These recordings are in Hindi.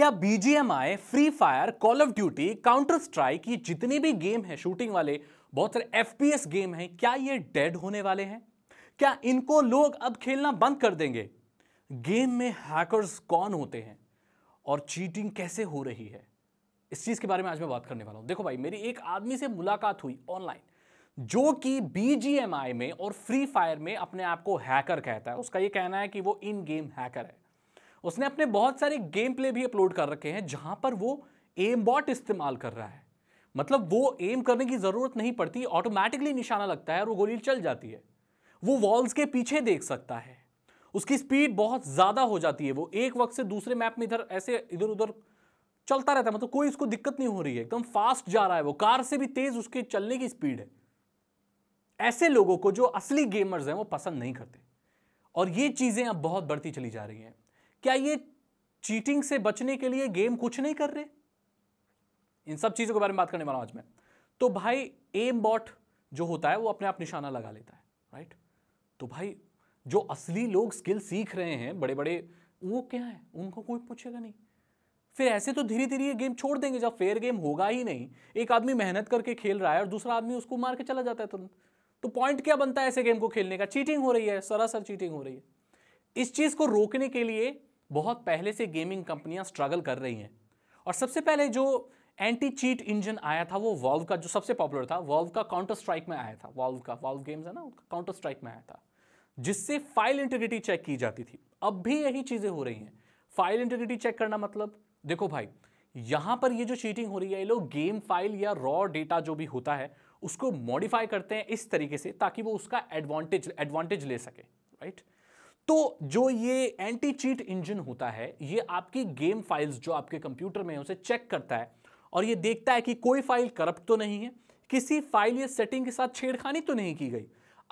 क्या BGMI, Free Fire Call of Duty Counter Strike ये जितने भी गेम हैं शूटिंग वाले बहुत सारे एस गेम हैं क्या ये डेड होने वाले हैं क्या इनको लोग अब खेलना बंद कर देंगे गेम में हैकर्स कौन होते हैं और चीटिंग कैसे हो रही है इस चीज़ के बारे में आज मैं बात करने वाला हूँ देखो भाई मेरी एक आदमी से मुलाकात हुई ऑनलाइन जो कि बी में और फ्री फायर में अपने आप को हैकर कहता है उसका ये कहना है कि वो इन गेम हैकर है उसने अपने बहुत सारे गेम प्ले भी अपलोड कर रखे हैं जहां पर वो एम बॉट इस्तेमाल कर रहा है मतलब वो एम करने की ज़रूरत नहीं पड़ती ऑटोमेटिकली निशाना लगता है और वो गोली चल जाती है वो वॉल्स के पीछे देख सकता है उसकी स्पीड बहुत ज़्यादा हो जाती है वो एक वक्त से दूसरे मैप में इधर ऐसे इधर उधर चलता रहता है मतलब कोई उसको दिक्कत नहीं हो रही है एकदम फास्ट जा रहा है वो कार से भी तेज़ उसके चलने की स्पीड है ऐसे लोगों को जो असली गेमर्स हैं वो पसंद नहीं करते और ये चीज़ें अब बहुत बढ़ती चली जा रही हैं क्या ये चीटिंग से बचने के लिए गेम कुछ नहीं कर रहे इन सब चीज़ों के बारे में बात करने वाला आज मैं तो भाई एम बॉट जो होता है वो अपने आप निशाना लगा लेता है राइट तो भाई जो असली लोग स्किल सीख रहे हैं बड़े बड़े वो क्या है उनको कोई पूछेगा नहीं फिर ऐसे तो धीरे धीरे ये गेम छोड़ देंगे जब फेयर गेम होगा ही नहीं एक आदमी मेहनत करके खेल रहा है और दूसरा आदमी उसको मार के चला जाता है तुरंत तो पॉइंट क्या बनता है ऐसे गेम को खेलने का चीटिंग हो रही है सरासर चीटिंग हो रही है इस चीज़ को रोकने के लिए बहुत पहले से गेमिंग कंपनियां स्ट्रगल कर रही हैं और सबसे पहले जो एंटी चीट इंजन आया था वो वॉल्व का जो सबसे पॉपुलर था वॉल्व का काउंटर स्ट्राइक में आया था वॉल्व का वॉल्व गेम्स है ना उनका काउंटर स्ट्राइक में आया था जिससे फाइल इंटीग्रिटी चेक की जाती थी अब भी यही चीज़ें हो रही हैं फाइल इंटीग्रिटी चेक करना मतलब देखो भाई यहां पर ये जो चीटिंग हो रही है ये लोग गेम फाइल या रॉ डेटा जो भी होता है उसको मॉडिफाई करते हैं इस तरीके से ताकि वो उसका एडवांटेज एडवांटेज ले सके राइट right? तो जो ये एंटी चीट इंजन होता है ये आपकी गेम फाइल्स जो आपके कंप्यूटर में है उसे चेक करता है और ये देखता है कि कोई फाइल करप्ट तो नहीं है किसी फाइल या सेटिंग के साथ छेड़खानी तो नहीं की गई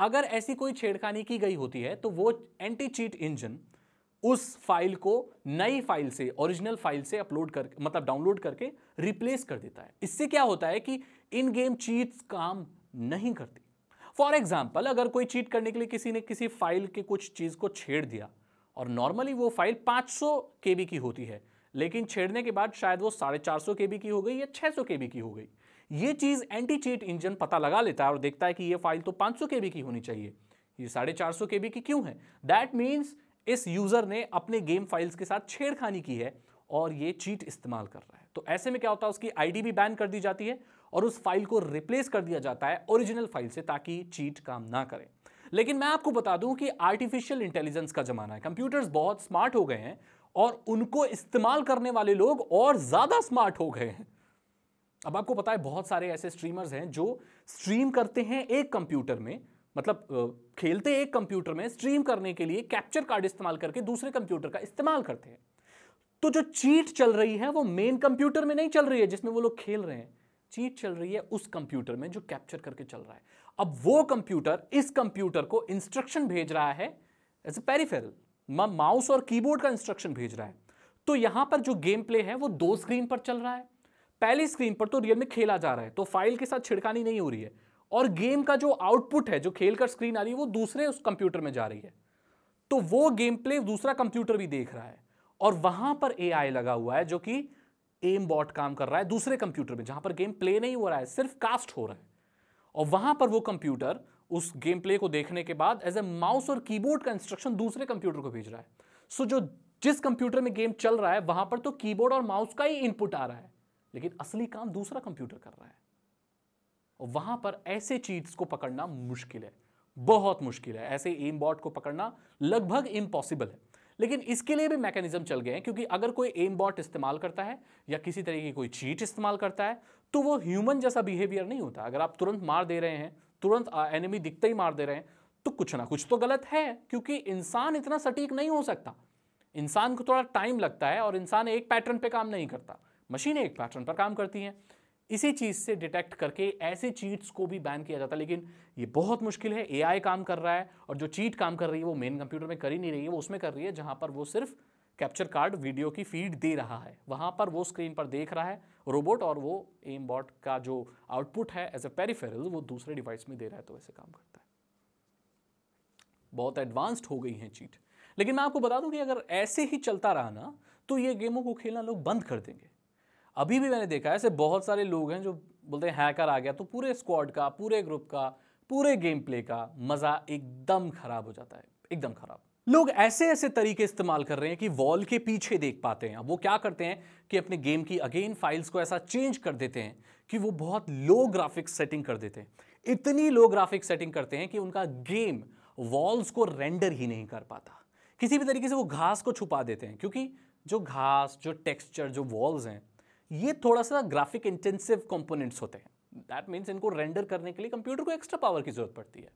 अगर ऐसी कोई छेड़खानी की गई होती है तो वो एंटी चीट इंजन उस फाइल को नई फाइल से ओरिजिनल फाइल से अपलोड कर मतलब डाउनलोड करके रिप्लेस कर देता है इससे क्या होता है कि इन गेम चीट्स काम नहीं करती फॉर एग्जाम्पल अगर कोई चीट करने के लिए किसी ने किसी फाइल के कुछ चीज़ को छेड़ दिया और नॉर्मली वो फाइल 500 सौ की होती है लेकिन छेड़ने के बाद शायद वो साढ़े चार सौ की हो गई या छह सौ की हो गई ये चीज़ एंटी चीट इंजन पता लगा लेता है और देखता है कि ये फाइल तो पांच सौ की होनी चाहिए ये साढ़े चार सौ की क्यों है दैट मीन्स इस यूज़र ने अपने गेम फाइल्स के साथ छेड़खानी की है और ये चीट इस्तेमाल कर रहा है तो ऐसे में क्या होता है उसकी आईडी भी बैन कर दी जाती है और उस फाइल को रिप्लेस कर दिया जाता है ओरिजिनल फाइल से ताकि चीट काम ना करें लेकिन मैं आपको बता दूं कि आर्टिफिशियल इंटेलिजेंस का ज़माना है कंप्यूटर्स बहुत स्मार्ट हो गए हैं और उनको इस्तेमाल करने वाले लोग और ज़्यादा स्मार्ट हो गए हैं अब आपको पता है बहुत सारे ऐसे स्ट्रीमर्स हैं जो स्ट्रीम करते हैं एक कंप्यूटर में मतलब खेलते एक कंप्यूटर में स्ट्रीम करने के लिए कैप्चर कार्ड इस्तेमाल करके दूसरे कंप्यूटर का इस्तेमाल करते हैं तो जो चीट चल रही है वो मेन कंप्यूटर में नहीं चल रही है जिसमें वो लोग खेल रहे हैं चीज चल रही है उस कंप्यूटर में जो कैप्चर करके चल रहा है अब वो कंप्यूटर इस कंप्यूटर को इंस्ट्रक्शन भेज रहा है एज ए पेरीफेरल माउस और कीबोर्ड का इंस्ट्रक्शन भेज रहा है तो यहां पर जो गेम प्ले है वो दो स्क्रीन पर चल रहा है पहली स्क्रीन पर तो रियल में खेला जा रहा है तो फाइल के साथ छिड़कानी नहीं हो रही है और गेम का जो आउटपुट है जो खेल कर स्क्रीन आ रही है वो दूसरे उस कंप्यूटर में जा रही है तो वो गेम प्ले दूसरा कंप्यूटर भी देख रहा है और वहां पर ए लगा हुआ है जो कि एम बॉट काम कर रहा है दूसरे कंप्यूटर में जहां पर गेम प्ले नहीं हो रहा है सिर्फ कास्ट हो रहा है और वहां पर वो कंप्यूटर उस गेम प्ले को देखने के बाद एज ए माउस और कीबोर्ड का इंस्ट्रक्शन दूसरे कंप्यूटर को भेज रहा है सो so, जो जिस कंप्यूटर में गेम चल रहा है वहां पर तो कीबोर्ड और माउस का ही इनपुट आ रहा है लेकिन असली काम दूसरा कंप्यूटर कर रहा है और वहां पर ऐसे चीज को पकड़ना मुश्किल है बहुत मुश्किल है ऐसे एम बॉट को पकड़ना लगभग इम्पॉसिबल है लेकिन इसके लिए भी मैकेनिज्म चल गए हैं क्योंकि अगर कोई एम बॉट इस्तेमाल करता है या किसी तरह की कोई चीट इस्तेमाल करता है तो वो ह्यूमन जैसा बिहेवियर नहीं होता अगर आप तुरंत मार दे रहे हैं तुरंत एनिमी दिखते ही मार दे रहे हैं तो कुछ ना कुछ तो गलत है क्योंकि इंसान इतना सटीक नहीं हो सकता इंसान को थोड़ा टाइम लगता है और इंसान एक पैटर्न पर काम नहीं करता मशीनें एक पैटर्न पर काम करती हैं इसी चीज़ से डिटेक्ट करके ऐसे चीट्स को भी बैन किया जाता है लेकिन ये बहुत मुश्किल है एआई काम कर रहा है और जो चीट काम कर रही है वो मेन कंप्यूटर में कर ही नहीं रही है वो उसमें कर रही है जहां पर वो सिर्फ कैप्चर कार्ड वीडियो की फीड दे रहा है वहां पर वो स्क्रीन पर देख रहा है रोबोट और वो एम बॉट का जो आउटपुट है एज ए पेरीफेरल वो दूसरे डिवाइस में दे रहा है तो ऐसे काम करता है बहुत एडवांस्ड हो गई है चीट लेकिन मैं आपको बता दूं कि अगर ऐसे ही चलता रहा ना तो ये गेमों को खेलना लोग बंद कर देंगे अभी भी मैंने देखा है ऐसे बहुत सारे लोग हैं जो बोलते हैं हैकर आ गया तो पूरे स्क्वाड का पूरे ग्रुप का पूरे गेम प्ले का मज़ा एकदम ख़राब हो जाता है एकदम ख़राब लोग ऐसे ऐसे तरीके इस्तेमाल कर रहे हैं कि वॉल के पीछे देख पाते हैं अब वो क्या करते हैं कि अपने गेम की अगेन फाइल्स को ऐसा चेंज कर देते हैं कि वो बहुत लो ग्राफिक्स सेटिंग कर देते हैं इतनी लो ग्राफिक सेटिंग करते हैं कि उनका गेम वॉल्स को रेंडर ही नहीं कर पाता किसी भी तरीके से वो घास को छुपा देते हैं क्योंकि जो घास जो टेक्सचर जो वॉल्स हैं ये थोड़ा सा ग्राफिक इंटेंसिव कंपोनेंट्स होते हैं दैट मीन्स इनको रेंडर करने के लिए कंप्यूटर को एक्स्ट्रा पावर की जरूरत पड़ती है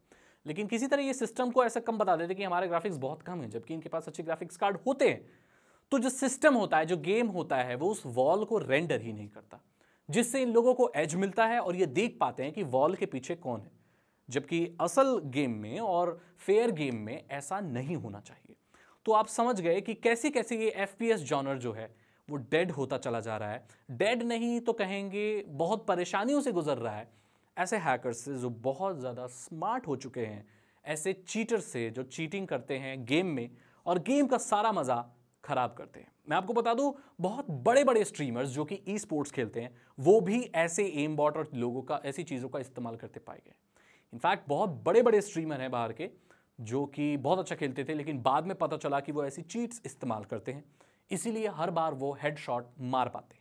लेकिन किसी तरह ये सिस्टम को ऐसा कम बता देते कि हमारे ग्राफिक्स बहुत कम है जबकि इनके पास अच्छे ग्राफिक्स कार्ड होते हैं तो जो सिस्टम होता है जो गेम होता है वो उस वॉल को रेंडर ही नहीं करता जिससे इन लोगों को एज मिलता है और ये देख पाते हैं कि वॉल के पीछे कौन है जबकि असल गेम में और फेयर गेम में ऐसा नहीं होना चाहिए तो आप समझ गए कि कैसे कैसे ये एफ पी जॉनर जो है वो डेड होता चला जा रहा है डेड नहीं तो कहेंगे बहुत परेशानियों से गुजर रहा है ऐसे हैकर्स से जो बहुत ज़्यादा स्मार्ट हो चुके हैं ऐसे चीटर से जो चीटिंग करते हैं गेम में और गेम का सारा मज़ा ख़राब करते हैं मैं आपको बता दूं बहुत बड़े बड़े स्ट्रीमर्स जो कि ई स्पोर्ट्स खेलते हैं वो भी ऐसे एम बॉट और लोगों का ऐसी चीज़ों का इस्तेमाल करते पाए गए इनफैक्ट बहुत बड़े बड़े स्ट्रीमर हैं बाहर के जो कि बहुत अच्छा खेलते थे लेकिन बाद में पता चला कि वो ऐसी चीट्स इस्तेमाल करते हैं इसीलिए हर बार वो हेड शॉट मार पाते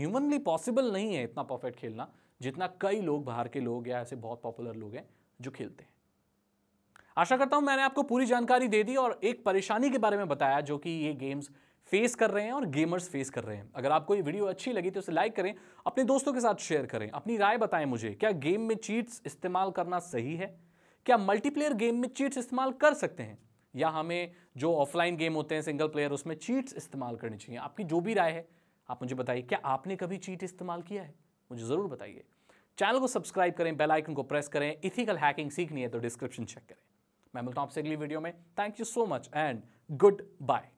ह्यूमनली पॉसिबल नहीं है इतना परफेक्ट खेलना जितना कई लोग बाहर के लोग या ऐसे बहुत पॉपुलर लोग हैं जो खेलते हैं आशा करता हूं मैंने आपको पूरी जानकारी दे दी और एक परेशानी के बारे में बताया जो कि ये गेम्स फेस कर रहे हैं और गेमर्स फेस कर रहे हैं अगर आपको ये वीडियो अच्छी लगी तो उसे लाइक करें अपने दोस्तों के साथ शेयर करें अपनी राय बताएं मुझे क्या गेम में चीट्स इस्तेमाल करना सही है क्या मल्टीप्लेयर गेम में चीट्स इस्तेमाल कर सकते हैं या हमें जो ऑफलाइन गेम होते हैं सिंगल प्लेयर उसमें चीट्स इस्तेमाल करनी चाहिए आपकी जो भी राय है आप मुझे बताइए क्या आपने कभी चीट इस्तेमाल किया है मुझे ज़रूर बताइए चैनल को सब्सक्राइब करें बेल आइकन को प्रेस करें इथिकल हैकिंग सीखनी है तो डिस्क्रिप्शन चेक करें मैं मिलता हूं आपसे अगली वीडियो में thank you so much and good bye